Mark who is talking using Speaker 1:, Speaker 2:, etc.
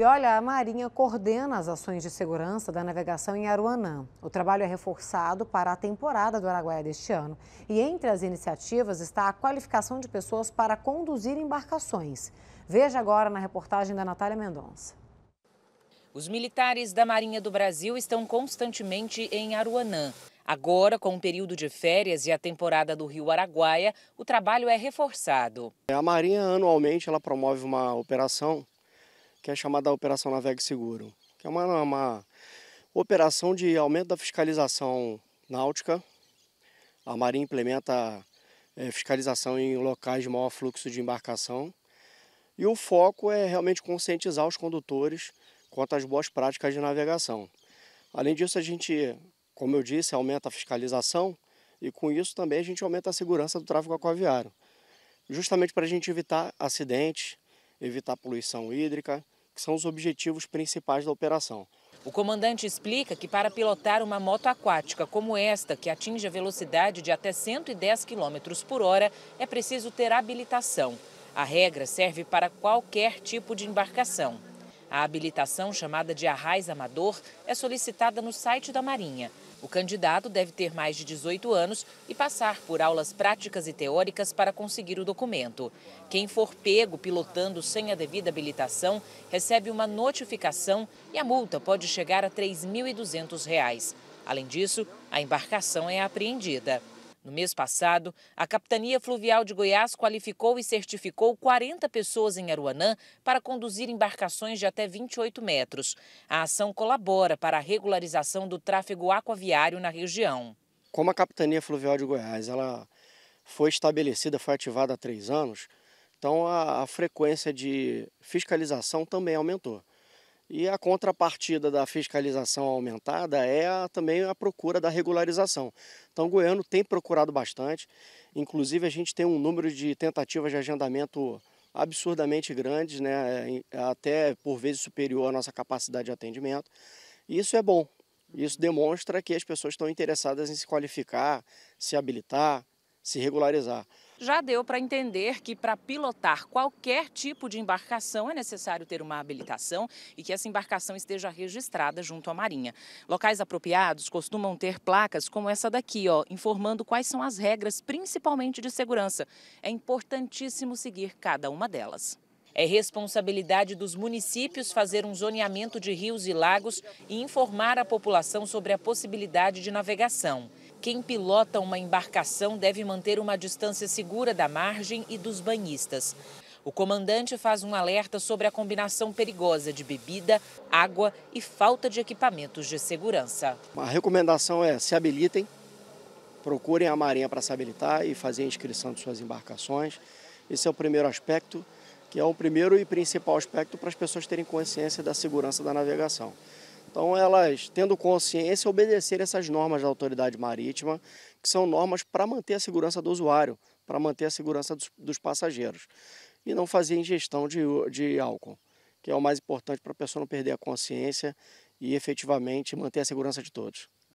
Speaker 1: E olha, a Marinha coordena as ações de segurança da navegação em Aruanã. O trabalho é reforçado para a temporada do Araguaia deste ano. E entre as iniciativas está a qualificação de pessoas para conduzir embarcações. Veja agora na reportagem da Natália Mendonça. Os militares da Marinha do Brasil estão constantemente em Aruanã. Agora, com o período de férias e a temporada do Rio Araguaia, o trabalho é reforçado.
Speaker 2: A Marinha anualmente ela promove uma operação que é chamada Operação Navega Seguro, que é uma, uma operação de aumento da fiscalização náutica. A Marinha implementa é, fiscalização em locais de maior fluxo de embarcação. E o foco é realmente conscientizar os condutores quanto às boas práticas de navegação. Além disso, a gente, como eu disse, aumenta a fiscalização e com isso também a gente aumenta a segurança do tráfego aquaviário, justamente para a gente evitar acidentes, evitar poluição hídrica, que são os objetivos principais da operação.
Speaker 1: O comandante explica que para pilotar uma moto aquática como esta, que atinge a velocidade de até 110 km por hora, é preciso ter habilitação. A regra serve para qualquer tipo de embarcação. A habilitação, chamada de arraiz amador, é solicitada no site da Marinha. O candidato deve ter mais de 18 anos e passar por aulas práticas e teóricas para conseguir o documento. Quem for pego pilotando sem a devida habilitação recebe uma notificação e a multa pode chegar a R$ 3.200. Além disso, a embarcação é apreendida. No mês passado, a Capitania Fluvial de Goiás qualificou e certificou 40 pessoas em Aruanã para conduzir embarcações de até 28 metros. A ação colabora para a regularização do tráfego aquaviário na região.
Speaker 2: Como a Capitania Fluvial de Goiás ela foi estabelecida, foi ativada há três anos, então a, a frequência de fiscalização também aumentou. E a contrapartida da fiscalização aumentada é a, também a procura da regularização. Então, o goiano tem procurado bastante. Inclusive, a gente tem um número de tentativas de agendamento absurdamente grandes, né? até por vezes superior à nossa capacidade de atendimento. isso é bom. Isso demonstra que as pessoas estão interessadas em se qualificar, se habilitar, se regularizar
Speaker 1: já deu para entender que para pilotar qualquer tipo de embarcação é necessário ter uma habilitação e que essa embarcação esteja registrada junto à Marinha. Locais apropriados costumam ter placas como essa daqui, ó, informando quais são as regras, principalmente de segurança. É importantíssimo seguir cada uma delas. É responsabilidade dos municípios fazer um zoneamento de rios e lagos e informar a população sobre a possibilidade de navegação. Quem pilota uma embarcação deve manter uma distância segura da margem e dos banhistas. O comandante faz um alerta sobre a combinação perigosa de bebida, água e falta de equipamentos de segurança.
Speaker 2: A recomendação é se habilitem, procurem a Marinha para se habilitar e fazer a inscrição de suas embarcações. Esse é o primeiro aspecto, que é o primeiro e principal aspecto para as pessoas terem consciência da segurança da navegação. Então, elas, tendo consciência, obedecer essas normas da autoridade marítima, que são normas para manter a segurança do usuário, para manter a segurança dos, dos passageiros, e não fazer ingestão de, de álcool, que é o mais importante para a pessoa não perder a consciência e efetivamente manter a segurança de todos.